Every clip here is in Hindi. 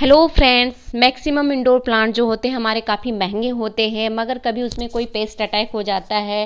hello friends maximum indoor plant जो होते हैं हमारे काफ़ी महंगे होते हैं मगर कभी उसमें कोई पेस्ट अटैक हो जाता है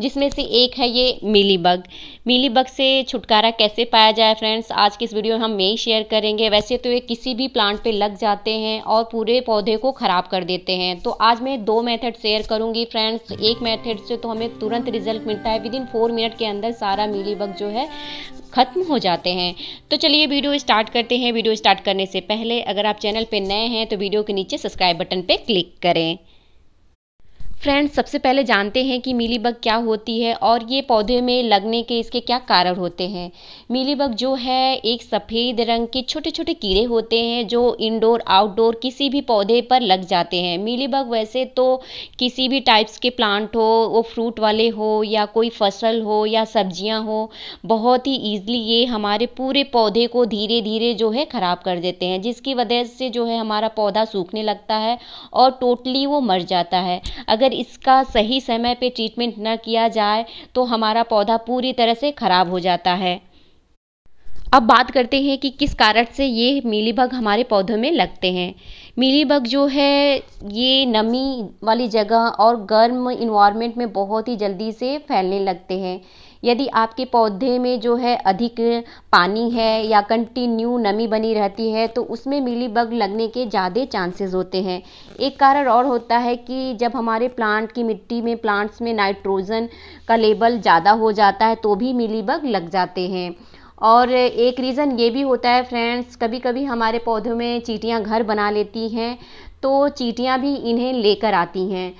जिसमें से एक है ये मिली बग मिली बग से छुटकारा कैसे पाया जाए फ्रेंड्स आज की इस वीडियो में हम यही शेयर करेंगे वैसे तो ये किसी भी प्लांट पे लग जाते हैं और पूरे पौधे को ख़राब कर देते हैं तो आज मैं दो मैथड शेयर करूँगी फ्रेंड्स एक मैथड से तो हमें तुरंत रिजल्ट मिलता है विद इन फोर मिनट के अंदर सारा मिली बग जो है ख़त्म हो जाते हैं तो चलिए वीडियो स्टार्ट करते हैं वीडियो स्टार्ट करने से पहले अगर आप आप चैनल पर नए हैं तो वीडियो के नीचे सब्सक्राइब बटन पर क्लिक करें फ्रेंड्स सबसे पहले जानते हैं कि मिलीबग क्या होती है और ये पौधे में लगने के इसके क्या कारण होते हैं मिलीबग जो है एक सफ़ेद रंग के छोटे छोटे कीड़े होते हैं जो इंडोर आउटडोर किसी भी पौधे पर लग जाते हैं मिलीबग वैसे तो किसी भी टाइप्स के प्लांट हो वो फ्रूट वाले हो या कोई फसल हो या सब्जियाँ हो बहुत ही ईजिली ये हमारे पूरे पौधे को धीरे धीरे जो है ख़राब कर देते हैं जिसकी वजह से जो है हमारा पौधा सूखने लगता है और टोटली वो मर जाता है अगर इसका सही समय पे ट्रीटमेंट न किया जाए तो हमारा पौधा पूरी तरह से ख़राब हो जाता है अब बात करते हैं कि किस कारण से ये मीलीबग हमारे पौधों में लगते हैं मीलीबग जो है ये नमी वाली जगह और गर्म इन्वायरमेंट में बहुत ही जल्दी से फैलने लगते हैं यदि आपके पौधे में जो है अधिक पानी है या कंटिन्यू नमी बनी रहती है तो उसमें मिली बग लगने के ज़्यादा चांसेस होते हैं एक कारण और होता है कि जब हमारे प्लांट की मिट्टी में प्लांट्स में नाइट्रोजन का लेवल ज़्यादा हो जाता है तो भी मिली बग लग जाते हैं और एक रीज़न ये भी होता है फ्रेंड्स कभी कभी हमारे पौधों में चीटियाँ घर बना लेती हैं तो चीटियाँ भी इन्हें लेकर आती हैं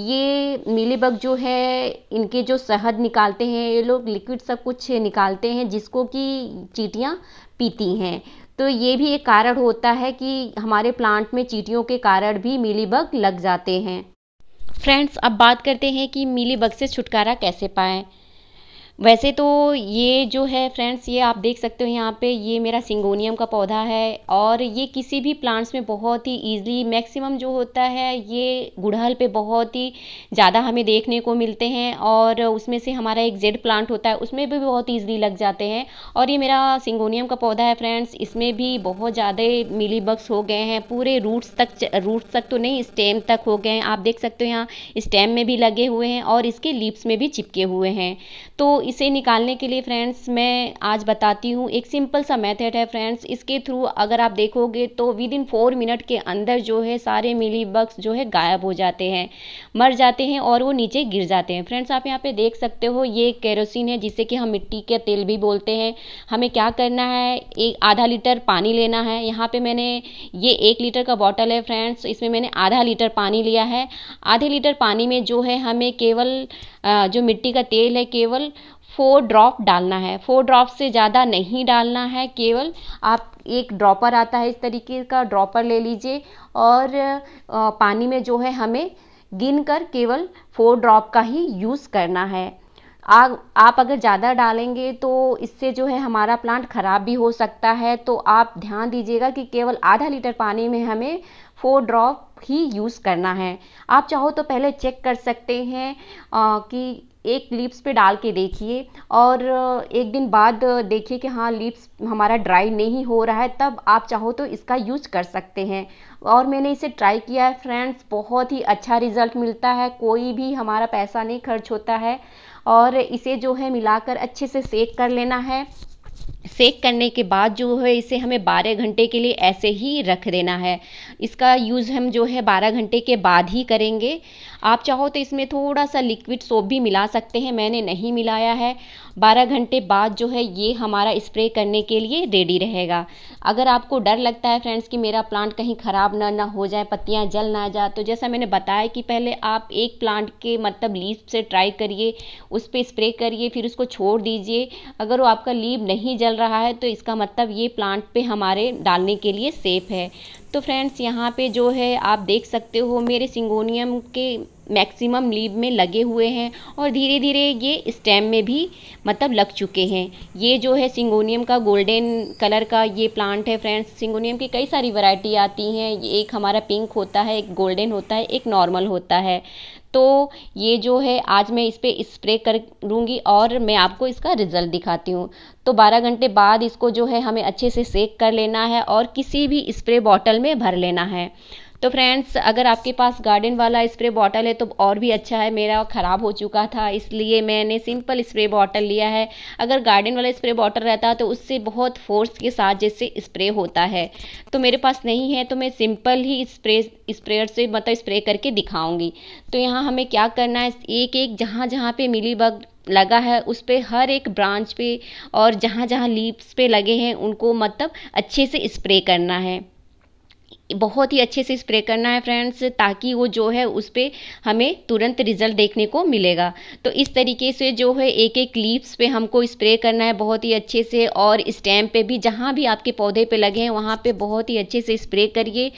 ये मिलीबग जो है इनके जो शहद निकालते हैं ये लोग लिक्विड सब कुछ निकालते हैं जिसको कि चीटियाँ पीती हैं तो ये भी एक कारण होता है कि हमारे प्लांट में चीटियों के कारण भी मिलीबग लग जाते हैं फ्रेंड्स अब बात करते हैं कि मिलीबग से छुटकारा कैसे पाएं वैसे तो ये जो है फ्रेंड्स ये आप देख सकते हो यहाँ पे ये मेरा सिंगोनियम का पौधा है और ये किसी भी प्लांट्स में बहुत ही ईजिली मैक्सिमम जो होता है ये गुड़हल पे बहुत ही ज़्यादा हमें देखने को मिलते हैं और उसमें से हमारा एक जेड प्लांट होता है उसमें भी बहुत ईजिली लग जाते हैं और ये मेरा सिंगोनियम का पौधा है फ्रेंड्स इसमें भी बहुत ज़्यादा मिली हो गए हैं पूरे रूट्स तक रूट्स तक तो नहीं स्टेम तक हो गए हैं आप देख सकते हो यहाँ स्टेम में भी लगे हुए हैं और इसके लीप्स में भी चिपके हुए हैं तो इसे निकालने के लिए फ्रेंड्स मैं आज बताती हूँ एक सिंपल सा मेथड है फ्रेंड्स इसके थ्रू अगर आप देखोगे तो विद इन फोर मिनट के अंदर जो है सारे मिली बक्स जो है गायब हो जाते हैं मर जाते हैं और वो नीचे गिर जाते हैं फ्रेंड्स आप यहाँ पे देख सकते हो ये केरोसिन है जिसे कि हम मिट्टी के तेल भी बोलते हैं हमें क्या करना है एक आधा लीटर पानी लेना है यहाँ पर मैंने ये एक लीटर का बॉटल है फ्रेंड्स इसमें मैंने आधा लीटर पानी लिया है आधे लीटर पानी में जो है हमें केवल जो मिट्टी का तेल है केवल फोर ड्रॉप डालना है फोर ड्रॉप से ज़्यादा नहीं डालना है केवल आप एक ड्रॉपर आता है इस तरीके का ड्रॉपर ले लीजिए और पानी में जो है हमें गिन कर केवल फोर ड्रॉप का ही यूज़ करना है आग आप अगर ज़्यादा डालेंगे तो इससे जो है हमारा प्लांट ख़राब भी हो सकता है तो आप ध्यान दीजिएगा कि केवल आधा लीटर पानी में हमें फोर ड्रॉप ही यूज़ करना है आप चाहो तो पहले चेक कर सकते हैं आ, कि एक लिप्स पे डाल के देखिए और एक दिन बाद देखिए कि हाँ लिप्स हमारा ड्राई नहीं हो रहा है तब आप चाहो तो इसका यूज कर सकते हैं और मैंने इसे ट्राई किया है फ्रेंड्स बहुत ही अच्छा रिज़ल्ट मिलता है कोई भी हमारा पैसा नहीं खर्च होता है और इसे जो है मिलाकर अच्छे से सेक कर लेना है सेक करने के बाद जो है इसे हमें 12 घंटे के लिए ऐसे ही रख देना है इसका यूज़ हम जो है 12 घंटे के बाद ही करेंगे आप चाहो तो इसमें थोड़ा सा लिक्विड सोप भी मिला सकते हैं मैंने नहीं मिलाया है बारह घंटे बाद जो है ये हमारा स्प्रे करने के लिए रेडी रहेगा अगर आपको डर लगता है फ्रेंड्स कि मेरा प्लांट कहीं ख़राब ना ना हो जाए पत्तियाँ जल ना जाए तो जैसा मैंने बताया कि पहले आप एक प्लांट के मतलब लीव से ट्राई करिए उस पर स्प्रे करिए फिर उसको छोड़ दीजिए अगर वो आपका लीव नहीं जल रहा है तो इसका मतलब ये प्लांट पर हमारे डालने के लिए सेफ़ है तो फ्रेंड्स यहाँ पे जो है आप देख सकते हो मेरे सिंगोनियम के मैक्सिमम लीव में लगे हुए हैं और धीरे धीरे ये स्टेम में भी मतलब लग चुके हैं ये जो है सिंगोनियम का गोल्डन कलर का ये प्लांट है फ्रेंड्स सिंगोनियम की कई सारी वैरायटी आती हैं एक हमारा पिंक होता है एक गोल्डन होता है एक नॉर्मल होता है तो ये जो है आज मैं इस पर स्प्रे कर लूँगी और मैं आपको इसका रिज़ल्ट दिखाती हूँ तो 12 घंटे बाद इसको जो है हमें अच्छे से सेक कर लेना है और किसी भी स्प्रे बॉटल में भर लेना है तो फ्रेंड्स अगर आपके पास गार्डन वाला स्प्रे बॉटल है तो और भी अच्छा है मेरा ख़राब हो चुका था इसलिए मैंने सिंपल स्प्रे बॉटल लिया है अगर गार्डन वाला स्प्रे बॉटल रहता तो उससे बहुत फोर्स के साथ जैसे स्प्रे होता है तो मेरे पास नहीं है तो मैं सिंपल ही स्प्रे स्प्रेयर से मतलब स्प्रे करके दिखाऊंगी तो यहाँ हमें क्या करना है एक एक जहाँ जहाँ पे मिली बग लगा है उस पर हर एक ब्रांच पे और जहाँ जहाँ लीप्स पे लगे हैं उनको मतलब अच्छे से स्प्रे करना है बहुत ही अच्छे से स्प्रे करना है फ्रेंड्स ताकि वो जो है उस पर हमें तुरंत रिजल्ट देखने को मिलेगा तो इस तरीके से जो है एक एक लीव्स पे हमको स्प्रे करना है बहुत ही अच्छे से और स्टैम पे भी जहाँ भी आपके पौधे पे लगे हैं वहाँ पे बहुत ही अच्छे से स्प्रे करिए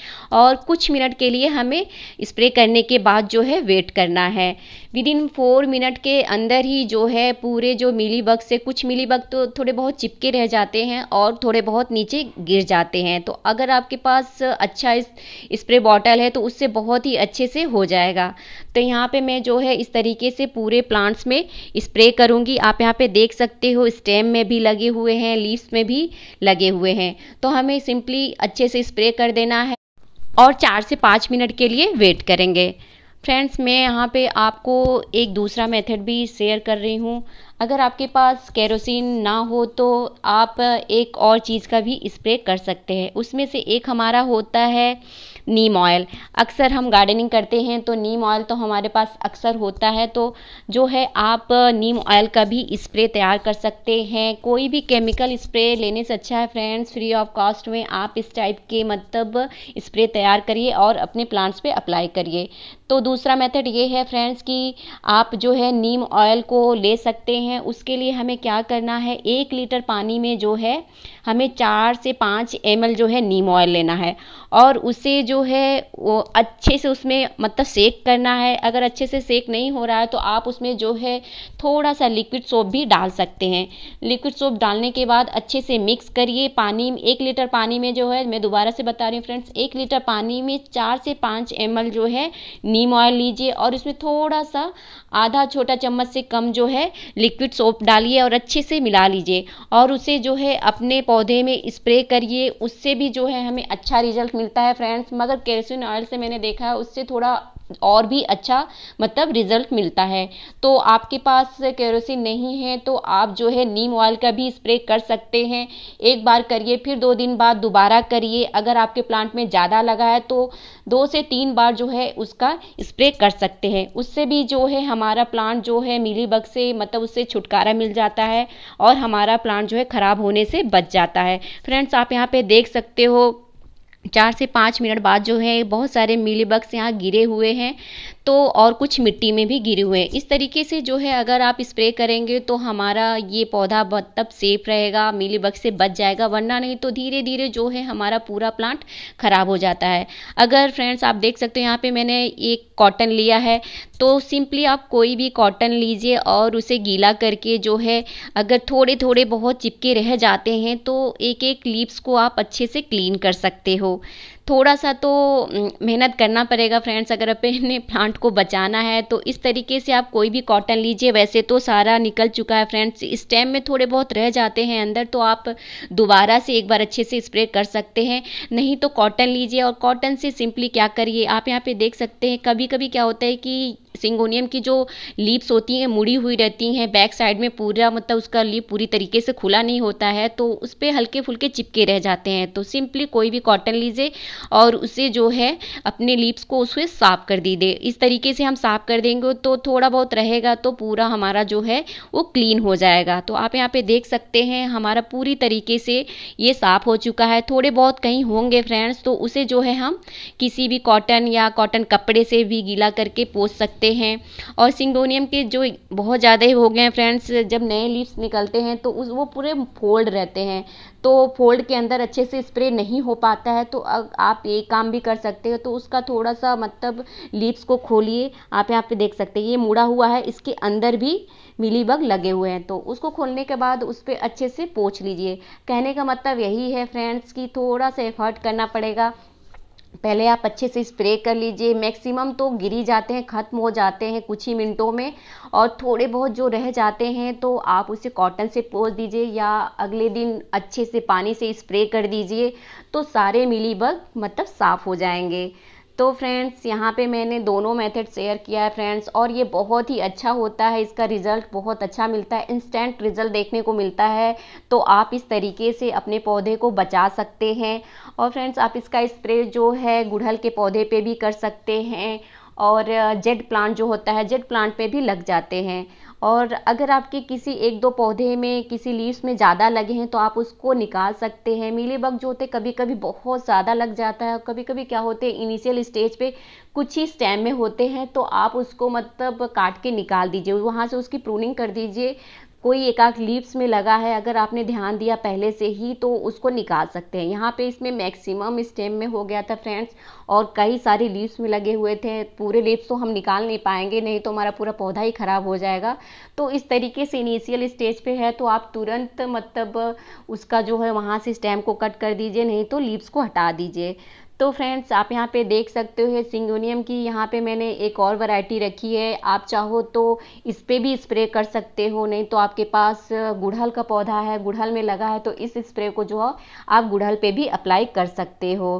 और कुछ मिनट के लिए हमें स्प्रे करने के बाद जो है वेट करना है विद इन फोर मिनट के अंदर ही जो है पूरे जो मिली बग से कुछ मिली बग तो थोड़े बहुत चिपके रह जाते हैं और थोड़े बहुत नीचे गिर जाते हैं तो अगर आपके पास अच्छा अच्छा स्प्रे बॉटल है तो उससे बहुत ही अच्छे से हो जाएगा तो यहाँ पे मैं जो है इस तरीके से पूरे प्लांट्स में स्प्रे करूँगी आप यहाँ पे देख सकते हो स्टेम में भी लगे हुए हैं लीव्स में भी लगे हुए हैं तो हमें सिंपली अच्छे से स्प्रे कर देना है और चार से पाँच मिनट के लिए वेट करेंगे फ्रेंड्स मैं यहाँ पे आपको एक दूसरा मेथड भी शेयर कर रही हूँ अगर आपके पास केरोसिन ना हो तो आप एक और चीज़ का भी स्प्रे कर सकते हैं उसमें से एक हमारा होता है नीम ऑयल अक्सर हम गार्डनिंग करते हैं तो नीम ऑयल तो हमारे पास अक्सर होता है तो जो है आप नीम ऑयल का भी स्प्रे तैयार कर सकते हैं कोई भी केमिकल स्प्रे लेने से अच्छा है फ्रेंड्स फ्री ऑफ कॉस्ट में आप इस टाइप के मतलब स्प्रे तैयार करिए और अपने प्लांट्स पे अप्लाई करिए तो दूसरा मेथड ये है फ्रेंड्स कि आप जो है नीम ऑयल को ले सकते हैं उसके लिए हमें क्या करना है एक लीटर पानी में जो है हमें चार से पाँच एम जो है नीम ऑयल लेना है और उसे जो है वो अच्छे से उसमें मतलब सेक करना है अगर अच्छे से सेक नहीं हो रहा है तो आप उसमें जो है थोड़ा सा लिक्विड सोप भी डाल सकते हैं लिक्विड सोप डालने के बाद अच्छे से मिक्स करिए पानी एक लीटर पानी में जो है मैं दोबारा से बता रही हूँ फ्रेंड्स एक लीटर पानी में चार से पाँच एम जो है नीम ऑयल लीजिए और उसमें थोड़ा सा आधा छोटा चम्मच से कम जो है लिक्विड सोप डालिए और अच्छे से मिला लीजिए और उसे जो है अपने पौधे में स्प्रे करिए उससे भी जो है हमें अच्छा रिजल्ट मिलता है फ्रेंड्स मगर केरोसिन ऑयल से मैंने देखा है उससे थोड़ा और भी अच्छा मतलब रिज़ल्ट मिलता है तो आपके पास केरोसिन नहीं है तो आप जो है नीम ऑयल का भी स्प्रे कर सकते हैं एक बार करिए फिर दो दिन बाद दोबारा करिए अगर आपके प्लांट में ज़्यादा लगा है तो दो से तीन बार जो है उसका स्प्रे कर सकते हैं उससे भी जो है हमारा प्लांट जो है बग से मतलब उससे छुटकारा मिल जाता है और हमारा प्लांट जो है ख़राब होने से बच जाता है फ्रेंड्स आप यहाँ पे देख सकते हो चार से पाँच मिनट बाद जो है बहुत सारे मिली बग्स यहाँ गिरे हुए हैं तो और कुछ मिट्टी में भी गिरे हुए हैं इस तरीके से जो है अगर आप स्प्रे करेंगे तो हमारा ये पौधा तब सेफ रहेगा बग से बच जाएगा वरना नहीं तो धीरे धीरे जो है हमारा पूरा प्लांट ख़राब हो जाता है अगर फ्रेंड्स आप देख सकते हो यहाँ पे मैंने एक कॉटन लिया है तो सिंपली आप कोई भी कॉटन लीजिए और उसे गीला करके जो है अगर थोड़े थोड़े बहुत चिपके रह जाते हैं तो एक एक लीव्स को आप अच्छे से क्लीन कर सकते हो थोड़ा सा तो मेहनत करना पड़ेगा फ्रेंड्स अगर अपने प्लांट को बचाना है तो इस तरीके से आप कोई भी कॉटन लीजिए वैसे तो सारा निकल चुका है फ्रेंड्स स्टेम में थोड़े बहुत रह जाते हैं अंदर तो आप दोबारा से एक बार अच्छे से स्प्रे कर सकते हैं नहीं तो कॉटन लीजिए और कॉटन से सिंपली क्या करिए आप यहाँ पर देख सकते हैं कभी कभी क्या होता है कि सिंगोनियम की जो लीप्स होती हैं मुड़ी हुई रहती हैं बैक साइड में पूरा मतलब उसका लीप पूरी तरीके से खुला नहीं होता है तो उस पर हल्के फुल्के चिपके रह जाते हैं तो सिंपली कोई भी कॉटन लीजिए और उसे जो है अपने लिप्स को उसे साफ कर दी दे इस तरीके से हम साफ कर देंगे तो थोड़ा बहुत रहेगा तो पूरा हमारा जो है वो क्लीन हो जाएगा तो आप यहाँ पे देख सकते हैं हमारा पूरी तरीके से ये साफ हो चुका है थोड़े बहुत कहीं होंगे फ्रेंड्स तो उसे जो है हम किसी भी कॉटन या कॉटन कपड़े से भी गीला करके पोस सकते हैं और सिंगोनियम के जो बहुत ज़्यादा हो गए हैं फ्रेंड्स जब नए लिप्स निकलते हैं तो उस वो पूरे फोल्ड रहते हैं तो फोल्ड के अंदर अच्छे से स्प्रे नहीं हो पाता है तो आप ये काम भी कर सकते हो तो उसका थोड़ा सा मतलब लीप्स को खोलिए आप यहाँ पे देख सकते हैं ये मुड़ा हुआ है इसके अंदर भी मिली बग लगे हुए हैं तो उसको खोलने के बाद उस पर अच्छे से पोछ लीजिए कहने का मतलब यही है फ्रेंड्स कि थोड़ा सा एफर्ट करना पड़ेगा पहले आप अच्छे से स्प्रे कर लीजिए मैक्सिमम तो गिरी जाते हैं ख़त्म हो जाते हैं कुछ ही मिनटों में और थोड़े बहुत जो रह जाते हैं तो आप उसे कॉटन से पोस दीजिए या अगले दिन अच्छे से पानी से स्प्रे कर दीजिए तो सारे मिलीबग मतलब साफ़ हो जाएंगे तो फ्रेंड्स यहाँ पे मैंने दोनों मेथड शेयर किया है फ्रेंड्स और ये बहुत ही अच्छा होता है इसका रिज़ल्ट बहुत अच्छा मिलता है इंस्टेंट रिज़ल्ट देखने को मिलता है तो आप इस तरीके से अपने पौधे को बचा सकते हैं और फ्रेंड्स आप इसका स्प्रे जो है गुड़हल के पौधे पे भी कर सकते हैं और जेड प्लांट जो होता है जेड प्लांट पे भी लग जाते हैं और अगर आपके किसी एक दो पौधे में किसी लीव्स में ज़्यादा लगे हैं तो आप उसको निकाल सकते हैं मीले बग जो होते कभी कभी बहुत ज़्यादा लग जाता है कभी कभी क्या होते हैं इनिशियल स्टेज पे कुछ ही स्टेम में होते हैं तो आप उसको मतलब काट के निकाल दीजिए वहाँ से उसकी प्रूनिंग कर दीजिए कोई एकाक लीप्स में लगा है अगर आपने ध्यान दिया पहले से ही तो उसको निकाल सकते हैं यहाँ पे इसमें मैक्सिमम स्टेम में हो गया था फ्रेंड्स और कई सारे लीप्स में लगे हुए थे पूरे लिप्स तो हम निकाल नहीं पाएंगे नहीं तो हमारा पूरा पौधा ही ख़राब हो जाएगा तो इस तरीके से इनिशियल स्टेज पे है तो आप तुरंत मतलब उसका जो है वहाँ से स्टेम को कट कर दीजिए नहीं तो लीप्स को हटा दीजिए तो फ्रेंड्स आप यहाँ पे देख सकते हो सिंगोनियम की यहाँ पे मैंने एक और वैरायटी रखी है आप चाहो तो इस पर भी स्प्रे कर सकते हो नहीं तो आपके पास गुड़हल का पौधा है गुड़हल में लगा है तो इस स्प्रे को जो है आप गुड़हल पे भी अप्लाई कर सकते हो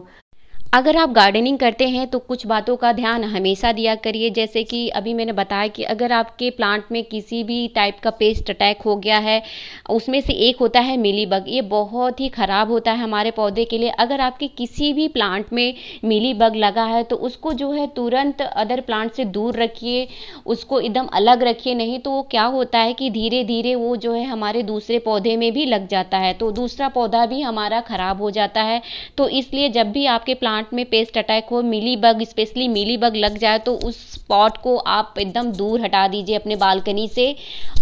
अगर आप गार्डनिंग करते हैं तो कुछ बातों का ध्यान हमेशा दिया करिए जैसे कि अभी मैंने बताया कि अगर आपके प्लांट में किसी भी टाइप का पेस्ट अटैक हो गया है उसमें से एक होता है मिली बग ये बहुत ही ख़राब होता है हमारे पौधे के लिए अगर आपके किसी भी प्लांट में मिली बग लगा है तो उसको जो है तुरंत अदर प्लांट से दूर रखिए उसको एकदम अलग रखिए नहीं तो वो क्या होता है कि धीरे धीरे वो जो है हमारे दूसरे पौधे में भी लग जाता है तो दूसरा पौधा भी हमारा ख़राब हो जाता है तो इसलिए जब भी आपके प्लांट प्लांट में पेस्ट अटैक हो mealybug specially mealybug लग जाए तो उस स्पॉट को आप एकदम दूर हटा दीजिए अपने बालकनी से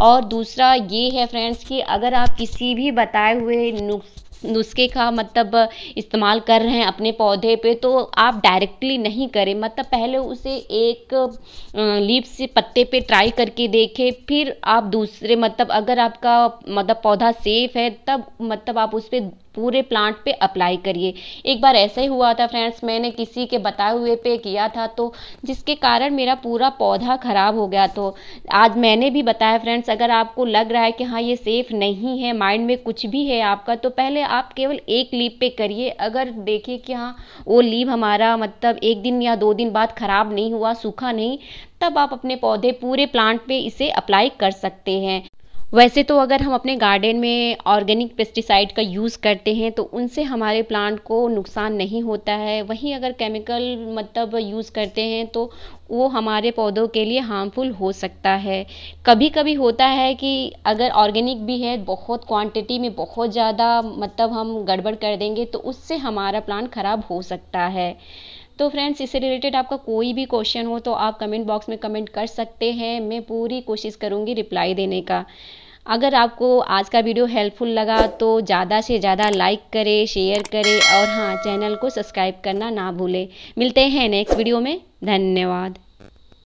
और दूसरा ये है फ्रेंड्स कि अगर आप किसी भी बताए हुए नुस्खे का मतलब इस्तेमाल कर रहे हैं अपने पौधे पे तो आप डायरेक्टली नहीं करें मतलब पहले उसे एक लीप से पत्ते पे ट्राई करके देखें फिर आप दूसरे मतलब अगर आपका मतलब पौधा सेफ है तब मतलब आप उस पर पूरे प्लांट पे अप्लाई करिए एक बार ऐसा ही हुआ था फ्रेंड्स मैंने किसी के बताए हुए पे किया था तो जिसके कारण मेरा पूरा पौधा ख़राब हो गया तो आज मैंने भी बताया फ्रेंड्स अगर आपको लग रहा है कि हाँ ये सेफ़ नहीं है माइंड में कुछ भी है आपका तो पहले आप केवल एक लीव पे करिए अगर देखिए कि हाँ वो लीव हमारा मतलब एक दिन या दो दिन बाद ख़राब नहीं हुआ सूखा नहीं तब आप अपने पौधे पूरे प्लांट पे इसे अप्लाई कर सकते हैं वैसे तो अगर हम अपने गार्डन में ऑर्गेनिक पेस्टिसाइड का यूज़ करते हैं तो उनसे हमारे प्लांट को नुकसान नहीं होता है वहीं अगर केमिकल मतलब यूज़ करते हैं तो वो हमारे पौधों के लिए हार्मफुल हो सकता है कभी कभी होता है कि अगर ऑर्गेनिक भी है बहुत क्वांटिटी में बहुत ज़्यादा मतलब हम गड़बड़ कर देंगे तो उससे हमारा प्लांट ख़राब हो सकता है तो फ्रेंड्स इससे रिलेटेड आपका कोई भी क्वेश्चन हो तो आप कमेंट बॉक्स में कमेंट कर सकते हैं मैं पूरी कोशिश करूँगी रिप्लाई देने का अगर आपको आज का वीडियो हेल्पफुल लगा तो ज़्यादा से ज़्यादा लाइक करें शेयर करें और हाँ चैनल को सब्सक्राइब करना ना भूलें मिलते हैं नेक्स्ट वीडियो में धन्यवाद